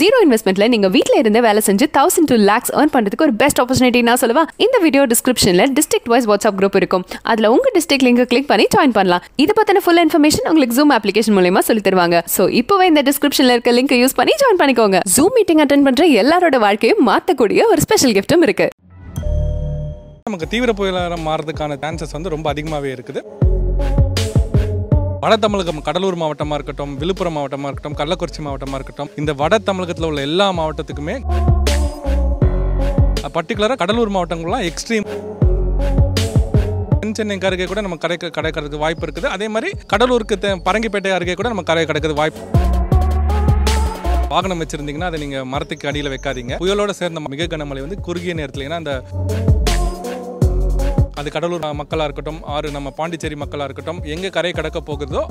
zero இன்வெஸ்ட்மெண்ட்ல நீங்க வீட்டில இருந்து வேலை செஞ்சு தௌசண்ட் டூ லேக்ஸ் ஏர்ன் பண்றதுக்கு ஒரு பெஸ்ட் ஆப்பர்ச்சுனிட்டி நான் சொல்லுவா இந்த வீடியோ டிஸ்கிரிப்ஷன்ல டிஸ்ட்ரிக்ட் வைஸ் வாட்ஸ்அப் குரூப் இருக்கும் அதுல உங்க டிஸ்ட்ரிக்ட் லிங்க் கிளிக் பண்ணி ஜாயின் பண்ணலாம் இது பத்தின ஃபுல் இன்ஃபர்மேஷன் உங்களுக்கு ஜூம் அப்ளிகேஷன் மூலயமா சொல்லி தருவாங்க சோ இப்பவே இந்த டிஸ்கிரிப்ஷன்ல இருக்க லிங்க் யூஸ் பண்ணி ஜாயின் பண்ணிக்கோங்க ஜூம் மீட்டிங் அட்டன் பண்ற எல்லாரோட வாழ்க்கையும் மாத்தக்கூடிய ஒரு ஸ்பெஷல் கிஃப்ட்டும் இருக்கு நமக்கு தீவிர புயலாக மாறதுக்கான சான்சஸ் வந்து ரொம்ப அதிகமாகவே இருக்குது வட தமிழகம் கடலூர் மாவட்டமாக இருக்கட்டும் விழுப்புரம் மாவட்டமாக இருக்கட்டும் கள்ளக்குறிச்சி மாவட்டமாக இருக்கட்டும் இந்த வட தமிழகத்தில் உள்ள எல்லா மாவட்டத்துக்குமே பர்டிகுலராக கடலூர் மாவட்டங்கள்லாம் எக்ஸ்ட்ரீம் சென்னை அருகே கூட நம்ம கரை கடை கிடக்கு வாய்ப்பு இருக்குது அதே மாதிரி கடலூருக்கு பரங்கிப்பேட்டை அருகே கூட நம்ம கரை கிடக்கிறது வாய்ப்பு வாகனம் வச்சிருந்தீங்கன்னா அதை நீங்கள் மரத்துக்கு அடியில் வைக்காதீங்க புயலோடு சேர்ந்த மிக கனமழை வந்து குறுகிய நேரத்தில் ஏன்னா அந்த அது கடலூர் மக்களாக இருக்கட்டும் ஆறு நம்ம பாண்டிச்சேரி மக்களாக இருக்கட்டும் எங்கே கரை கடக்க போகுதோ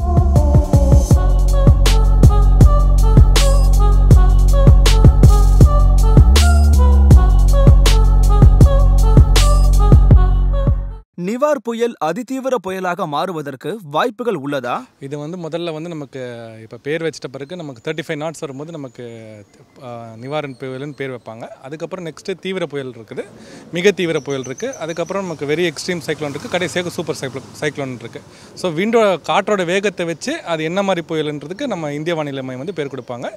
நிவார் புயல் அதிதீவிர புயலாக மாறுவதற்கு வாய்ப்புகள் உள்ளதா இது வந்து முதல்ல வந்து நமக்கு இப்போ பேர் வச்சிட்ட பிறகு நமக்கு தேர்ட்டி ஃபைவ் நாட்ஸ் வரும்போது நமக்கு நிவாரண் புயல்னு பேர் வைப்பாங்க அதுக்கப்புறம் நெக்ஸ்ட்டு தீவிர புயல் இருக்குது மிக தீவிர புயல் இருக்குது அதுக்கப்புறம் நமக்கு வெரி எக்ஸ்ட்ரீம் சைக்ளோன் இருக்குது கடைசியாக சூப்பர் சைக்ளோ சைக்ளோன் இருக்குது ஸோ விண்டோ காற்றோட வேகத்தை வச்சு அது என்ன மாதிரி புயல்ன்றதுக்கு நம்ம இந்திய வானிலை மையம் வந்து பேர் கொடுப்பாங்க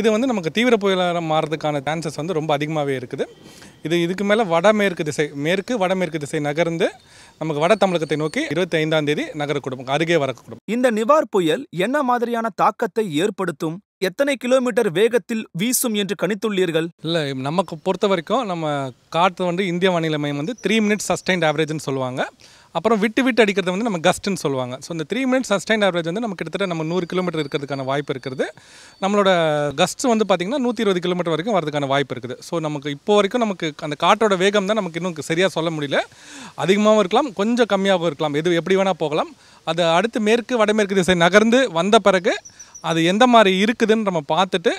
இது வந்து நமக்கு தீவிர புயலாக மாறதுக்கான சான்சஸ் வந்து ரொம்ப அதிகமாகவே இருக்குது இது இதுக்கு மேலே வடமேற்கு திசை மேற்கு வடமேற்கு திசை நகர்ந்து நமக்கு வட தமிழகத்தை நோக்கி இருபத்தி ஐந்தாம் தேதி நகரக்கூடும் அருகே வரக்கூடும் இந்த நிவார் புயல் என்ன மாதிரியான தாக்கத்தை ஏற்படுத்தும் எத்தனை கிலோமீட்டர் வேகத்தில் வீசும் என்று கணித்துள்ளீர்கள் இல்லை நமக்கு பொறுத்த வரைக்கும் நம்ம காற்று வந்து இந்திய வானிலை மையம் வந்து த்ரீ மினிட்ஸ் சஸ்டைன்ட் ஆவரேஜ்னு சொல்லுவாங்க அப்புறம் விட்டு விட்டு அடிக்கிறது வந்து நம்ம கஸ்ட்னு சொல்லுவாங்க ஸோ இந்த த்ரீ மினிட்ஸ் சஸ்டைன் ஆவரேஜ் வந்து நம்ம கிட்டத்தட்ட நம்ம நூறு கிலோமீட்டர் இருக்கிறதுக்கான வாய்ப்பு இருக்குது நம்மளோட கஸ்ட் வந்து பார்த்திங்கன்னா நூற்றி இருபது கிலோமீட்டர் வரைக்கும் வரதுக்கான வாய்ப்பு இருக்குது ஸோ நமக்கு இப்போ வரைக்கும் நமக்கு அந்த காட்டோட வேகம் தான் நமக்கு இன்னும் சரியாக சொல்ல முடியல அதிகமாகவும் இருக்கலாம் கொஞ்சம் கம்மியாகவும் இருக்கலாம் எது எப்படி வேணால் போகலாம் அது அடுத்து மேற்கு வடமேற்கு திசை நகர்ந்து வந்த பிறகு அது எந்த மாதிரி இருக்குதுன்னு நம்ம பார்த்துட்டு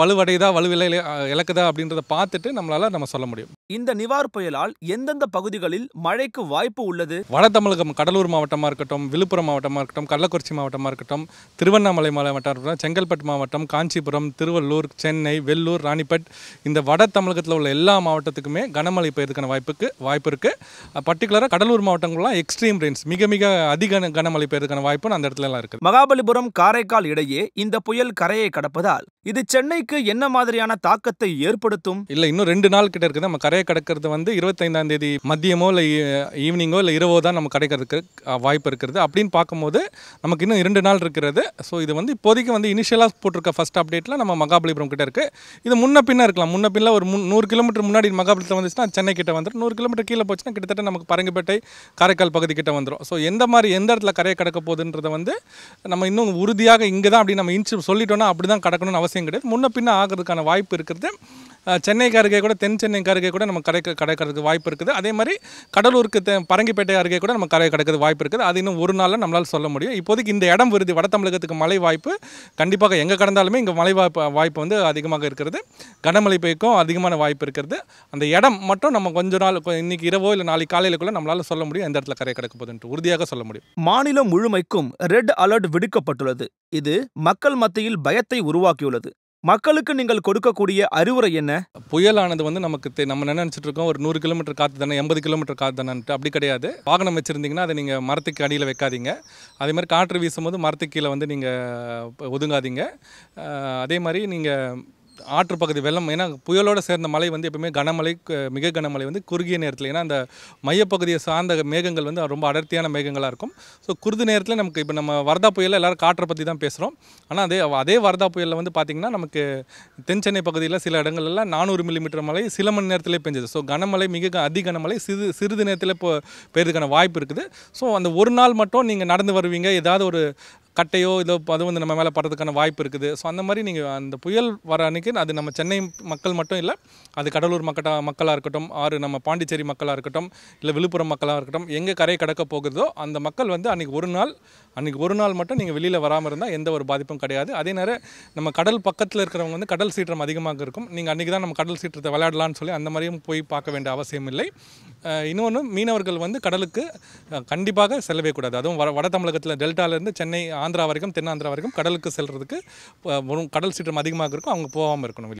வலுவடையுதா வலுவிலை இழக்குதா அப்படின்றத பார்த்துட்டு நம்மளால் நம்ம சொல்ல முடியும் இந்த நிவார் புயலால் எந்தெந்த பகுதிகளில் மழைக்கு வாய்ப்பு உள்ளது வட தமிழகம் கடலூர் மாவட்டமாக இருக்கட்டும் விழுப்புரம் மாவட்டமாக இருக்கட்டும் கள்ளக்குறிச்சி மாவட்டமாக இருக்கட்டும் திருவண்ணாமலை மாவட்டமாக இருக்கட்டும் செங்கல்பட்டு மாவட்டம் காஞ்சிபுரம் திருவள்ளூர் சென்னை வெள்ளூர் ராணிப்பேட் இந்த வட தமிழகத்தில் உள்ள எல்லா மாவட்டத்துக்குமே கனமழை பெய்யறதுக்கான வாய்ப்புக்கு வாய்ப்பு இருக்குது பர்டிகுலராக கடலூர் மாவட்டங்கள்லாம் எக்ஸ்ட்ரீம் ரெயின்ஸ் மிக மிக அதிக கனமழை பெய்யறதுக்கான வாய்ப்பு அந்த இடத்துல எல்லாம் இருக்குது மகாபலிபுரம் காரைக்கால் இடையே முன்னதாகவே இந்த புயல் கரையை கடப்பதால் இது சென்னைக்கு என்ன மாதிரியான தாக்கத்தை ஏற்படுத்தும் இல்ல இன்னும் ரெண்டு நாள் கிட்ட இருக்குது நம்ம கரையை கடக்கிறது வந்து இருபத்தைந்தாம் தேதி மதியமோ இல்லை ஈவினிங்கோ இல்லை இரவோ தான் நம்ம கிடைக்கிறதுக்கு வாய்ப்பு இருக்கிறது அப்படின்னு பார்க்கும்போது நமக்கு இன்னும் இரண்டு நாள் இருக்கிறது ஸோ இது வந்து இப்போதைக்கு வந்து இனிஷியலாக போட்டிருக்க ஃபர்ஸ்ட் அப்டேட்டில் நம்ம மகாபலிபுரம் கிட்ட இருக்குது இது முன்ன பின்ன இருக்கலாம் முன்ன பின்ன ஒரு நூறு கிலோமீட்டர் முன்னாடி மகாபலிபுரத்தில் வந்துச்சுன்னா சென்னை கிட்ட வந்துடும் நூறு கிலோமீட்டர் கீழே போச்சுன்னா கிட்டத்தட்ட நமக்கு பரங்கிப்பேட்டை காரைக்கால் பகுதி கிட்ட வந்துடும் ஸோ எந்த மாதிரி எந்த இடத்துல கரையை கடக்க போகுதுன்றத வந்து நம்ம இன்னும் உறுதியாக இங்கே தான் அப்படி நம்ம இன்ச்சு சொல்லிட்டோம்னா அப்படி தான் கிடக்கணும்னு அவசியம் கிடையாது முன்ன பின்ன ஆகிறதுக்கான வாய்ப்பு இருக்கிறது சென்னைக்காரர்கே கூட தென் சென்னைக்காரர்கே கூட நம்ம கடை கிடைக்கிறதுக்கு வாய்ப்பு இருக்குது அதே மாதிரி கடலூருக்கு தெ பரங்கிப்பேட்டை அருகே கூட நம்ம கடை கிடைக்கிறது வாய்ப்பு இருக்குது அது இன்னும் ஒரு நாளில் நம்மளால் சொல்ல முடியும் இப்போதைக்கு இந்த இடம் விருது வட தமிழகத்துக்கு மழை வாய்ப்பு கண்டிப்பாக எங்கே கடந்தாலுமே இங்கே மழை வாய்ப்பு வாய்ப்பு வந்து அதிகமாக இருக்கிறது கனமழை பெய்க்கும் அதிகமான வாய்ப்பு இருக்கிறது அந்த இடம் மட்டும் நம்ம கொஞ்ச நாள் இன்னைக்கு இரவோ இல்லை நாளைக்கு காலையில் கூட நம்மளால் சொல்ல முடியும் எந்த இடத்துல கரை கிடைக்க போதுன்ட்டு உறுதியாக சொல்ல முடியும் மாநிலம் முழுமைக்கும் ரெட் அலர்ட் விடுக்கப்பட்டுள்ளது இது மக்கள் மத்தியில் பயத்தை உருவாக்கியுள்ளது மக்களுக்கு நீங்கள் கொடுக்கக்கூடிய அறிவுரை என்ன புயலானது வந்து நமக்கு நம்ம நினைச்சிட்டு இருக்கோம் ஒரு நூறு கிலோமீட்டர் காற்று தானே எண்பது கிலோமீட்டர் காற்று தானே அப்படி கிடையாது வாகனம் வச்சிருந்தீங்கன்னா அதை நீங்கள் மரத்துக்கு அடியில் வைக்காதீங்க அதே மாதிரி காற்று வீசும்போது மரத்துக்கு கீழே வந்து நீங்கள் ஒதுங்காதீங்க அதே மாதிரி நீங்கள் ஆற்று பகுதி வெள்ளம் ஏன்னா புயலோடு சேர்ந்த மலை வந்து எப்பவுமே கனமழை மிக கனமழை வந்து குறுகிய நேரத்தில் ஏன்னா அந்த மையப்பகுதியை சார்ந்த மேகங்கள் வந்து ரொம்ப அடர்த்தியான மேகங்களாக இருக்கும் ஸோ குருது நேரத்தில் நமக்கு இப்போ நம்ம வரதா புயலில் எல்லோரும் காற்றை பற்றி தான் பேசுகிறோம் ஆனால் அதே அதே வரதா புயலில் வந்து பார்த்திங்கன்னா நமக்கு தென் சென்னை பகுதியில் சில இடங்கள்லாம் நானூறு மில்லிமீட்டர் மழை சில மணி நேரத்திலே பெஞ்சது ஸோ கனமழை மிக அதி கனமழை சிறு சிறிது நேரத்தில் இப்போ பெய்யறதுக்கான வாய்ப்பு இருக்குது ஸோ அந்த ஒரு நாள் மட்டும் நீங்கள் நடந்து வருவீங்க ஏதாவது ஒரு கட்டையோ இதோ அது வந்து நம்ம மேலே படுறதுக்கான வாய்ப்பு இருக்குது ஸோ அந்த மாதிரி நீங்கள் அந்த புயல் வர அன்றைக்கி அது நம்ம சென்னை மக்கள் மட்டும் இல்லை அது கடலூர் மக்கட்டா மக்களாக இருக்கட்டும் ஆறு நம்ம பாண்டிச்சேரி மக்களாக இருக்கட்டும் இல்லை விழுப்புரம் மக்களாக இருக்கட்டும் எங்கே கரையை கடக்க போகுதோ அந்த மக்கள் வந்து அன்றைக்கி ஒரு நாள் அன்றைக்கி ஒரு நாள் மட்டும் நீங்கள் வெளியில் வராமல் இருந்தால் எந்த ஒரு பாதிப்பும் கிடையாது அதே நேரம் நம்ம கடல் பக்கத்தில் இருக்கிறவங்க வந்து கடல் சீற்றம் அதிகமாக இருக்கும் நீங்கள் அன்றைக்கி தான் நம்ம கடல் சீற்றத்தை விளையாடலான்னு சொல்லி அந்த மாதிரியும் போய் பார்க்க வேண்டிய அவசியம் இல்லை இன்னொன்று மீனவர்கள் வந்து கடலுக்கு கண்டிப்பாக செல்லவே கூடாது அதுவும் வட தமிழகத்தில் டெல்டாலேருந்து சென்னை ஆந்திரா வரைக்கும் தென்னாந்திரா வரைக்கும் கடலுக்கு செல்றதுக்கு கடல் சீற்றம் அதிகமாக இருக்கும் அவங்க போகாமல் இருக்கணும்